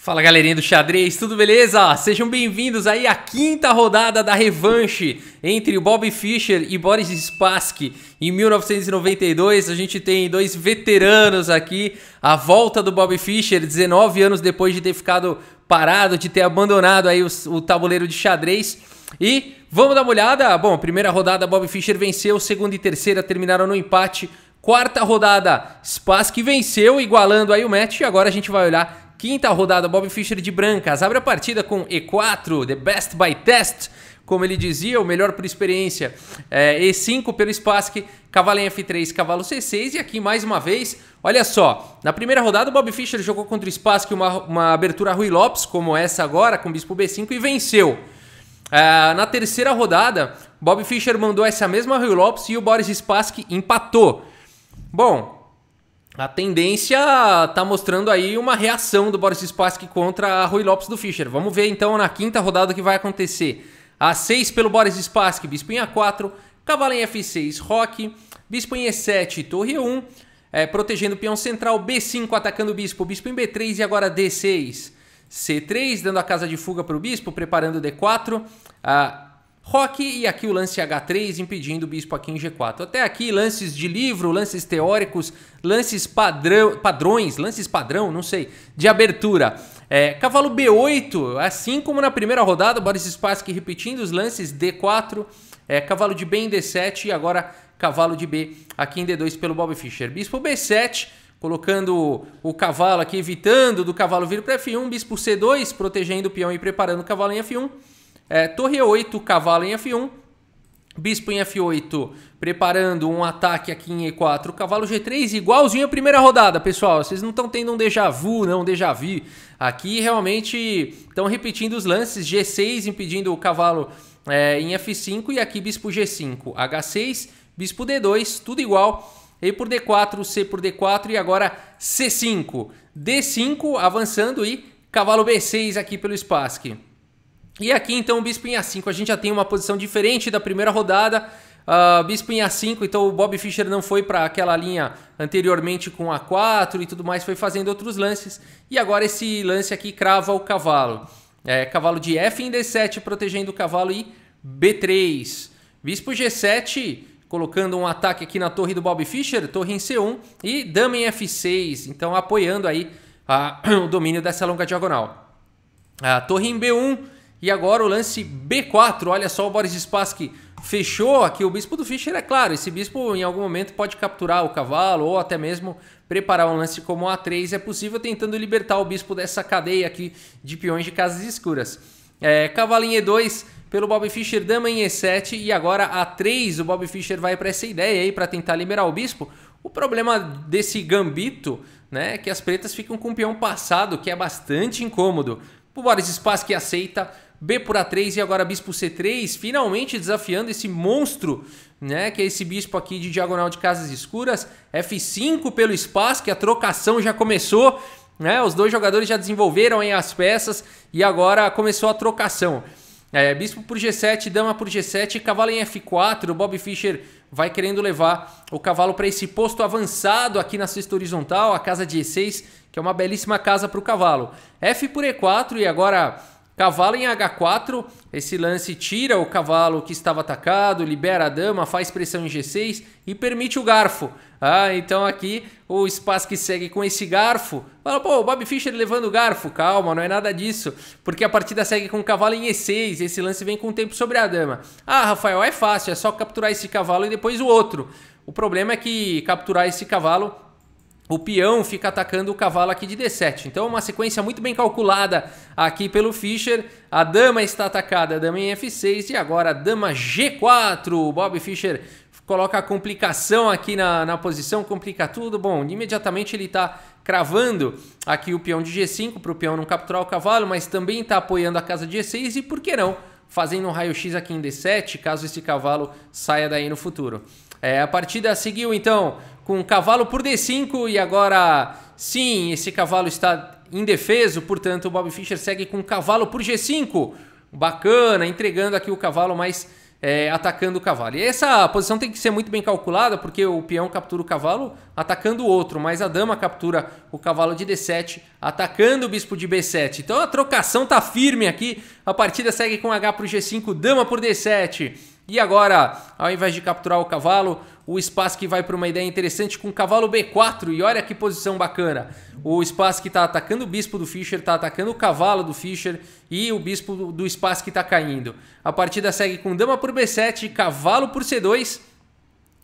Fala galerinha do xadrez, tudo beleza? Sejam bem-vindos aí à quinta rodada da revanche entre o Bob Fischer e Boris Spassky. Em 1992, a gente tem dois veteranos aqui. A volta do Bob Fischer, 19 anos depois de ter ficado parado, de ter abandonado aí o, o tabuleiro de xadrez. E vamos dar uma olhada. Bom, primeira rodada, Bob Fischer venceu, segunda e terceira terminaram no empate. Quarta rodada, Spassky venceu, igualando aí o match. E agora a gente vai olhar Quinta rodada, Bob Fischer de brancas. Abre a partida com E4, The Best by Test. Como ele dizia, o melhor por experiência. É, E5 pelo Spassky, cavalo em F3, cavalo C6. E aqui, mais uma vez, olha só. Na primeira rodada, o Bob Fischer jogou contra o Spassky uma, uma abertura Rui Lopes, como essa agora, com Bispo B5, e venceu. É, na terceira rodada, Bob Fischer mandou essa mesma Rui Lopes e o Boris Spassky empatou. Bom, a tendência tá mostrando aí uma reação do Boris Spassky contra a Rui Lopes do Fischer. Vamos ver então na quinta rodada o que vai acontecer. A6 pelo Boris Spassky, bispo em A4, cavalo em F6, roque, bispo em E7, torre E1, é, protegendo o peão central, B5 atacando o bispo, bispo em B3 e agora D6. C3 dando a casa de fuga para o bispo, preparando D4. A Rock e aqui o lance H3 impedindo o bispo aqui em G4. Até aqui lances de livro, lances teóricos, lances padrão, padrões, lances padrão, não sei, de abertura. É, cavalo B8, assim como na primeira rodada, Boris Spassky repetindo os lances D4, é, cavalo de B em D7 e agora cavalo de B aqui em D2 pelo Bob Fischer. Bispo B7, colocando o cavalo aqui, evitando do cavalo vir para F1, bispo C2, protegendo o peão e preparando o cavalo em F1. É, torre E8, cavalo em F1. Bispo em F8 preparando um ataque aqui em E4. Cavalo G3 igualzinho à primeira rodada, pessoal. Vocês não estão tendo um déjà vu, não, um déjà vu. Aqui realmente estão repetindo os lances. G6 impedindo o cavalo é, em F5 e aqui Bispo G5. H6, Bispo D2, tudo igual. E por D4, C por D4 e agora C5. D5 avançando e cavalo B6 aqui pelo espaço e aqui então o bispo em A5, a gente já tem uma posição diferente da primeira rodada. Uh, bispo em A5, então o Bob Fischer não foi para aquela linha anteriormente com A4 e tudo mais, foi fazendo outros lances. E agora esse lance aqui crava o cavalo. É, cavalo de F em D7 protegendo o cavalo e B3. Bispo G7 colocando um ataque aqui na torre do Bob Fischer, torre em C1 e dama em F6, então apoiando aí a, o domínio dessa longa diagonal. A torre em B1 e agora o lance B4, olha só o Boris Spassky fechou aqui o bispo do Fischer, é claro, esse bispo em algum momento pode capturar o cavalo ou até mesmo preparar um lance como A3, é possível tentando libertar o bispo dessa cadeia aqui de peões de casas escuras. É, cavalo em E2 pelo Bob Fischer, dama em E7 e agora A3, o Bob Fischer vai para essa ideia aí para tentar liberar o bispo. O problema desse gambito, né, é que as pretas ficam com o peão passado, que é bastante incômodo. O Boris Spassky aceita, B por A3 e agora bispo C3, finalmente desafiando esse monstro, né, que é esse bispo aqui de diagonal de casas escuras, F5 pelo espaço, que a trocação já começou, né? Os dois jogadores já desenvolveram aí as peças e agora começou a trocação. É, bispo por G7, dama por G7, cavalo em F4. O Bob Fischer vai querendo levar o cavalo para esse posto avançado aqui na sexta horizontal, a casa de E6, que é uma belíssima casa para o cavalo. F por E4 e agora Cavalo em H4, esse lance tira o cavalo que estava atacado, libera a dama, faz pressão em G6 e permite o garfo. Ah, então aqui o Spassky segue com esse garfo. Fala, pô, o Bob Fischer levando o garfo. Calma, não é nada disso. Porque a partida segue com o cavalo em E6. Esse lance vem com o tempo sobre a dama. Ah, Rafael, é fácil, é só capturar esse cavalo e depois o outro. O problema é que capturar esse cavalo o peão fica atacando o cavalo aqui de D7. Então é uma sequência muito bem calculada aqui pelo Fischer. A dama está atacada, a dama em F6 e agora a dama G4. O Bob Fischer coloca a complicação aqui na, na posição, complica tudo. Bom, imediatamente ele está cravando aqui o peão de G5 para o peão não capturar o cavalo, mas também está apoiando a casa de G6 e por que não? Fazendo um raio-x aqui em D7, caso esse cavalo saia daí no futuro. É, a partida seguiu então com cavalo por D5 e agora sim, esse cavalo está indefeso, portanto o Bob Fischer segue com cavalo por G5. Bacana, entregando aqui o cavalo, mas é, atacando o cavalo. E essa posição tem que ser muito bem calculada, porque o peão captura o cavalo atacando o outro, mas a dama captura o cavalo de D7 atacando o bispo de B7. Então a trocação tá firme aqui. A partida segue com H por G5, dama por D7. E agora, ao invés de capturar o cavalo, o Spassky vai para uma ideia interessante com cavalo B4 e olha que posição bacana. O Spassky está atacando o bispo do Fischer, está atacando o cavalo do Fischer e o bispo do Spassky está caindo. A partida segue com dama por B7, cavalo por C2.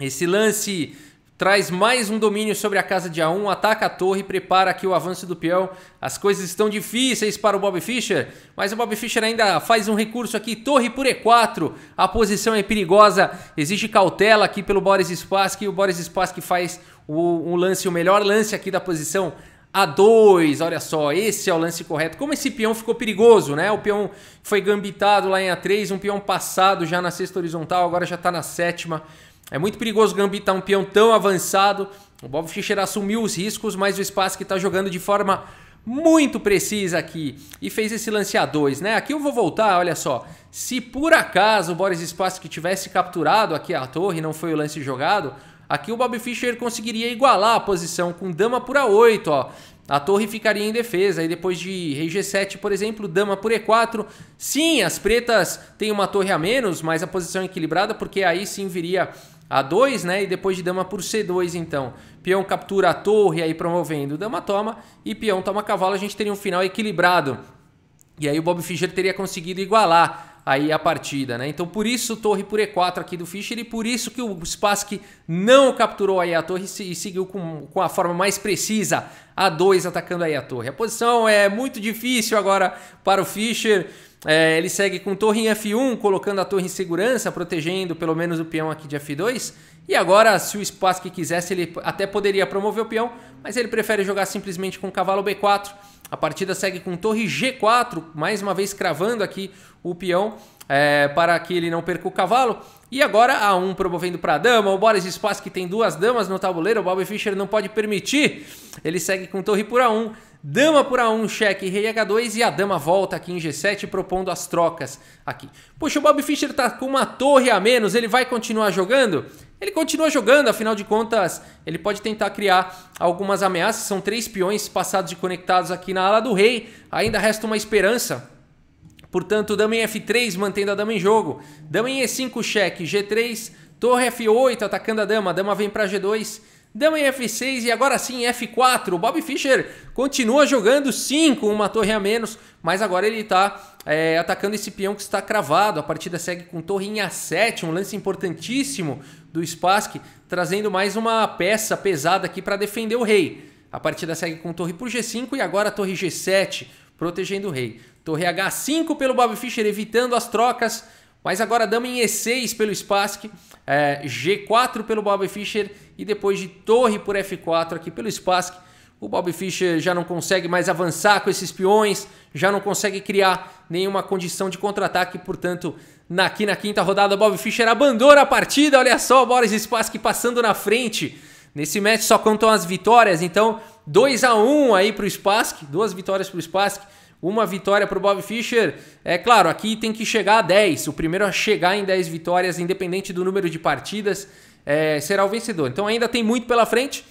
Esse lance traz mais um domínio sobre a casa de A1, ataca a torre, prepara aqui o avanço do peão. As coisas estão difíceis para o Bob Fischer, mas o Bob Fischer ainda faz um recurso aqui, torre por E4. A posição é perigosa, exige cautela aqui pelo Boris Spassky. O Boris Spassky faz o, um lance, o melhor lance aqui da posição a2, olha só, esse é o lance correto. Como esse peão ficou perigoso, né? O peão foi gambitado lá em A3, um peão passado já na sexta horizontal, agora já está na sétima. É muito perigoso gambitar um peão tão avançado. O Bob Fischer assumiu os riscos, mas o que está jogando de forma muito precisa aqui e fez esse lance a 2, né? Aqui eu vou voltar, olha só. Se por acaso o Boris que tivesse capturado aqui a torre, não foi o lance jogado, aqui o Bob Fischer conseguiria igualar a posição com dama por a8, ó. A torre ficaria em defesa, e depois de rei g7, por exemplo, dama por e4. Sim, as pretas têm uma torre a menos, mas a posição é equilibrada, porque aí sim viria a2, né? E depois de dama por C2, então. Peão captura a torre, aí promovendo dama toma. E peão toma cavalo, a gente teria um final equilibrado. E aí o Bob Fischer teria conseguido igualar aí a partida, né? Então por isso torre por E4 aqui do Fischer e por isso que o Spassky não capturou aí a torre e seguiu com, com a forma mais precisa, A2 atacando aí a torre. A posição é muito difícil agora para o Fischer, é, ele segue com torre em F1, colocando a torre em segurança, protegendo pelo menos o peão aqui de F2. E agora, se o Spassky quisesse, ele até poderia promover o peão, mas ele prefere jogar simplesmente com cavalo B4. A partida segue com torre G4, mais uma vez cravando aqui o peão é, para que ele não perca o cavalo. E agora a 1 um promovendo para a dama, o Boris Spass que tem duas damas no tabuleiro, o Bob Fischer não pode permitir. Ele segue com torre por A1, dama por A1, cheque, rei H2 e a dama volta aqui em G7 propondo as trocas aqui. Poxa, o Bob Fischer está com uma torre a menos, ele vai continuar jogando? Ele continua jogando, afinal de contas, ele pode tentar criar algumas ameaças. São três peões passados e conectados aqui na ala do rei. Ainda resta uma esperança. Portanto, dama em F3, mantendo a dama em jogo. Dama em E5, cheque. G3, torre F8, atacando a dama. dama vem para G2. Dama em F6 e agora sim F4. O Bob Fischer continua jogando 5, uma torre a menos, mas agora ele está é, atacando esse peão que está cravado. A partida segue com torre em A7, um lance importantíssimo do Spassky, trazendo mais uma peça pesada aqui para defender o rei. A partida segue com torre por G5 e agora torre G7, protegendo o rei. Torre H5 pelo Bob Fischer, evitando as trocas. Mas agora dama em E6 pelo Spassky, é, G4 pelo Bob Fischer e depois de torre por F4 aqui pelo Spassky. O Bob Fischer já não consegue mais avançar com esses peões, já não consegue criar nenhuma condição de contra-ataque, portanto Aqui na quinta rodada, Bob Fischer abandona a partida. Olha só, Boris Spassky passando na frente. Nesse match só contam as vitórias, então 2 a 1 aí para o Spassky, duas vitórias para o Spassky, uma vitória para o Bob Fischer. É claro, aqui tem que chegar a 10, o primeiro a chegar em 10 vitórias, independente do número de partidas, é, será o vencedor. Então ainda tem muito pela frente,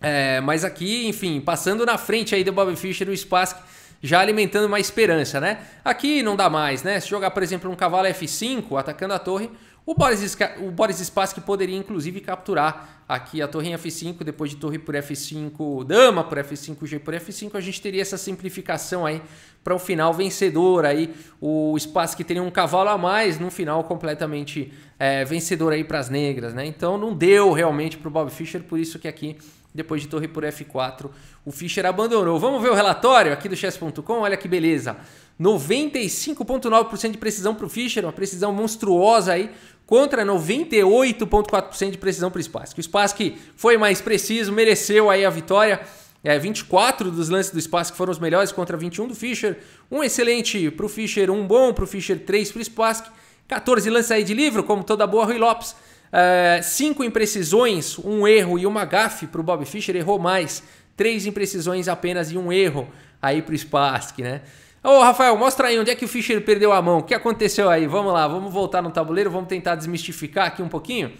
é, mas aqui, enfim, passando na frente aí do Bob Fischer, o Spassky já alimentando uma esperança, né? Aqui não dá mais, né? Se jogar, por exemplo, um cavalo F5 atacando a torre, o Boris, o Boris Spassky poderia inclusive capturar aqui a torre em F5, depois de torre por F5, dama por F5, G por F5, a gente teria essa simplificação aí para o um final vencedor aí, o Spassky teria um cavalo a mais num final completamente é, vencedor aí para as negras, né? Então não deu realmente para o Bob Fischer, por isso que aqui depois de torre por F4, o Fischer abandonou. Vamos ver o relatório aqui do chess.com? Olha que beleza. 95,9% de precisão para o Fischer, uma precisão monstruosa aí, contra 98,4% de precisão para o Spassky. O Spassky foi mais preciso, mereceu aí a vitória. É, 24 dos lances do Spassky foram os melhores contra 21 do Fischer. Um excelente para o Fischer, um bom para o Fischer, três para o Spassky. 14 lances aí de livro, como toda boa Rui Lopes. Uh, cinco imprecisões, um erro e uma gafe para o Bob Fischer, errou mais. Três imprecisões apenas e um erro aí para o Spassky, né? Ô oh, Rafael, mostra aí onde é que o Fischer perdeu a mão, o que aconteceu aí? Vamos lá, vamos voltar no tabuleiro, vamos tentar desmistificar aqui um pouquinho.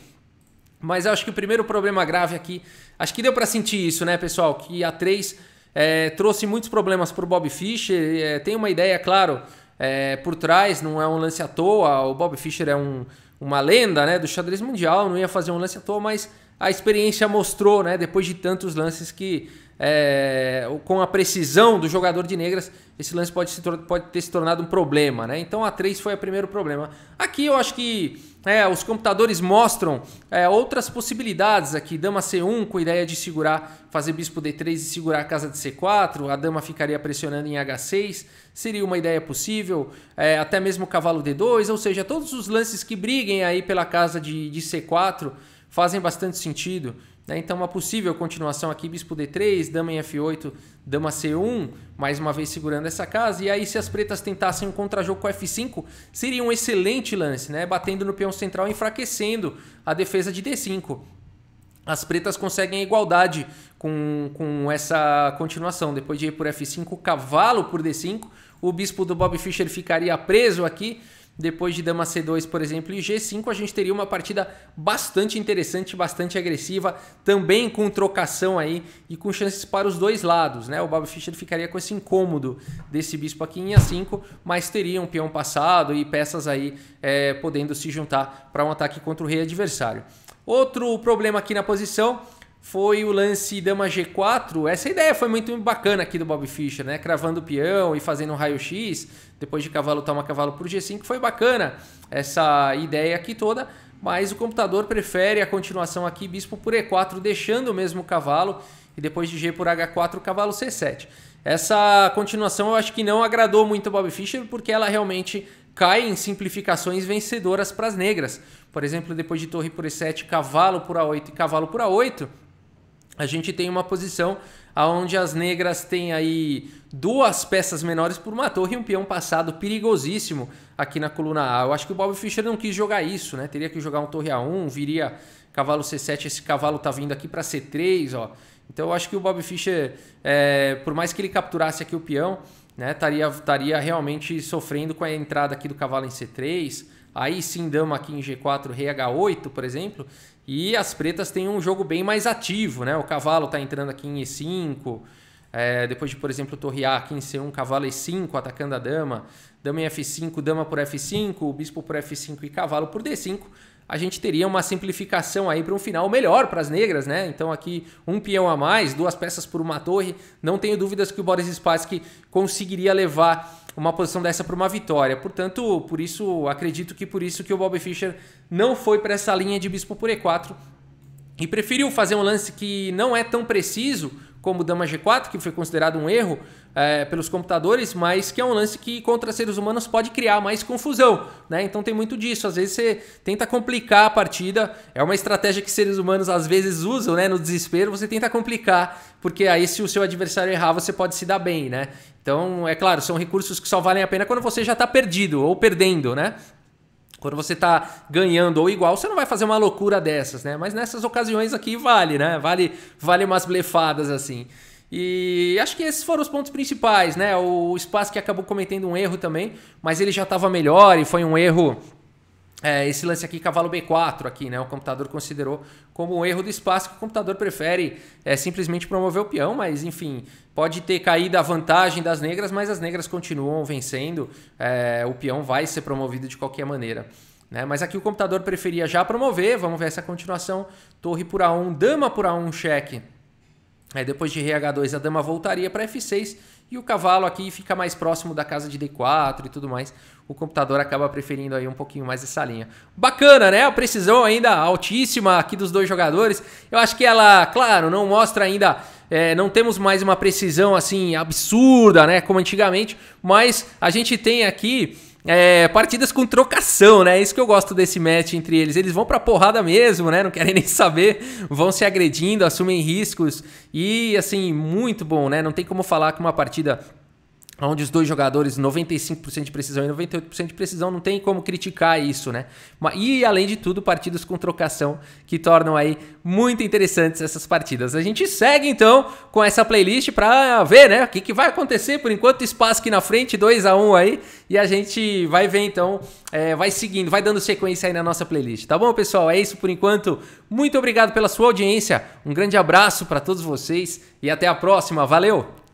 Mas eu acho que o primeiro problema grave aqui, acho que deu para sentir isso, né, pessoal? Que a 3 é, eh, trouxe muitos problemas para o Bob Fischer, é, tem uma ideia, claro, é, por trás, não é um lance à toa, o Bob Fischer é um uma lenda né, do xadrez mundial, não ia fazer um lance à toa, mas a experiência mostrou, né, depois de tantos lances, que é, com a precisão do jogador de negras, esse lance pode, se, pode ter se tornado um problema, né? Então a 3 foi o primeiro problema. Aqui eu acho que é, os computadores mostram é, outras possibilidades aqui. Dama C1 com a ideia de segurar, fazer bispo D3 e segurar a casa de C4. A dama ficaria pressionando em H6. Seria uma ideia possível. É, até mesmo cavalo D2. Ou seja, todos os lances que briguem aí pela casa de, de C4 fazem bastante sentido. Né? Então, uma possível continuação aqui, bispo d3, dama em f8, dama c1, mais uma vez segurando essa casa. E aí, se as pretas tentassem um contra-jogo com f5, seria um excelente lance, né? batendo no peão central, enfraquecendo a defesa de d5. As pretas conseguem a igualdade com, com essa continuação. Depois de ir por f5, cavalo por d5, o bispo do Bob Fischer ficaria preso aqui depois de dama C2, por exemplo, e G5, a gente teria uma partida bastante interessante, bastante agressiva, também com trocação aí e com chances para os dois lados, né? O Bob Fischer ficaria com esse incômodo desse bispo aqui em A5, mas teria um peão passado e peças aí é, podendo se juntar para um ataque contra o rei adversário. Outro problema aqui na posição foi o lance Dama G4. Essa ideia foi muito bacana aqui do Bob Fischer, né? Cravando o peão e fazendo um raio-x, depois de cavalo toma cavalo por G5. Foi bacana essa ideia aqui toda, mas o computador prefere a continuação aqui, bispo por E4, deixando o mesmo cavalo, e depois de G por H4, cavalo C7. Essa continuação eu acho que não agradou muito o Bob Fischer, porque ela realmente cai em simplificações vencedoras para as negras. Por exemplo, depois de torre por E7, cavalo por A8 e cavalo por A8, a gente tem uma posição onde as negras têm aí duas peças menores por uma torre e um peão passado perigosíssimo aqui na coluna A. Eu acho que o Bob Fischer não quis jogar isso, né? Teria que jogar um torre A1, viria cavalo C7, esse cavalo tá vindo aqui para C3, ó. Então eu acho que o Bob Fischer, é, por mais que ele capturasse aqui o peão, né? Estaria, realmente sofrendo com a entrada aqui do cavalo em C3, aí sim dama aqui em G4, rei H8, por exemplo, e as pretas têm um jogo bem mais ativo, né? O cavalo está entrando aqui em E5, é, depois de, por exemplo, torre A aqui em C1, cavalo E5, atacando a dama, dama em F5, dama por F5, bispo por F5 e cavalo por D5, a gente teria uma simplificação aí para um final melhor para as negras, né? Então aqui um peão a mais, duas peças por uma torre. Não tenho dúvidas que o Boris Spassky conseguiria levar uma posição dessa para uma vitória. Portanto, por isso acredito que por isso que o Bob Fischer não foi para essa linha de bispo por e4 e preferiu fazer um lance que não é tão preciso como o Dama G4, que foi considerado um erro é, pelos computadores, mas que é um lance que contra seres humanos pode criar mais confusão, né? Então tem muito disso. Às vezes você tenta complicar a partida, é uma estratégia que seres humanos às vezes usam, né? No desespero, você tenta complicar, porque aí se o seu adversário errar, você pode se dar bem, né? Então, é claro, são recursos que só valem a pena quando você já está perdido ou perdendo, né? Quando você está ganhando ou igual, você não vai fazer uma loucura dessas, né? Mas nessas ocasiões aqui vale, né? Vale, vale umas blefadas assim. E acho que esses foram os pontos principais, né? O espaço que acabou cometendo um erro também, mas ele já estava melhor e foi um erro é, esse lance aqui, cavalo B4, aqui, né? O computador considerou como um erro do espaço que o computador prefere é, simplesmente promover o peão, mas enfim, pode ter caído a vantagem das negras, mas as negras continuam vencendo. É, o peão vai ser promovido de qualquer maneira. Né? Mas aqui o computador preferia já promover, vamos ver essa continuação. Torre por A1, dama por A1, cheque. É, depois de Rh2 a dama voltaria para F6 e o cavalo aqui fica mais próximo da casa de D4 e tudo mais. O computador acaba preferindo aí um pouquinho mais essa linha. Bacana, né? A precisão ainda altíssima aqui dos dois jogadores. Eu acho que ela, claro, não mostra ainda é, não temos mais uma precisão assim absurda, né, como antigamente, mas a gente tem aqui é, partidas com trocação, né? É Isso que eu gosto desse match entre eles. Eles vão pra porrada mesmo, né? Não querem nem saber, vão se agredindo, assumem riscos. E, assim, muito bom, né? Não tem como falar que uma partida onde os dois jogadores 95% de precisão e 98% de precisão, não tem como criticar isso, né? E além de tudo, partidas com trocação que tornam aí muito interessantes essas partidas. A gente segue então com essa playlist para ver, né, o que, que vai acontecer por enquanto, espaço aqui na frente, 2 a 1 um aí, e a gente vai ver então, é, vai seguindo, vai dando sequência aí na nossa playlist, tá bom, pessoal? É isso por enquanto. Muito obrigado pela sua audiência. Um grande abraço para todos vocês e até a próxima. Valeu.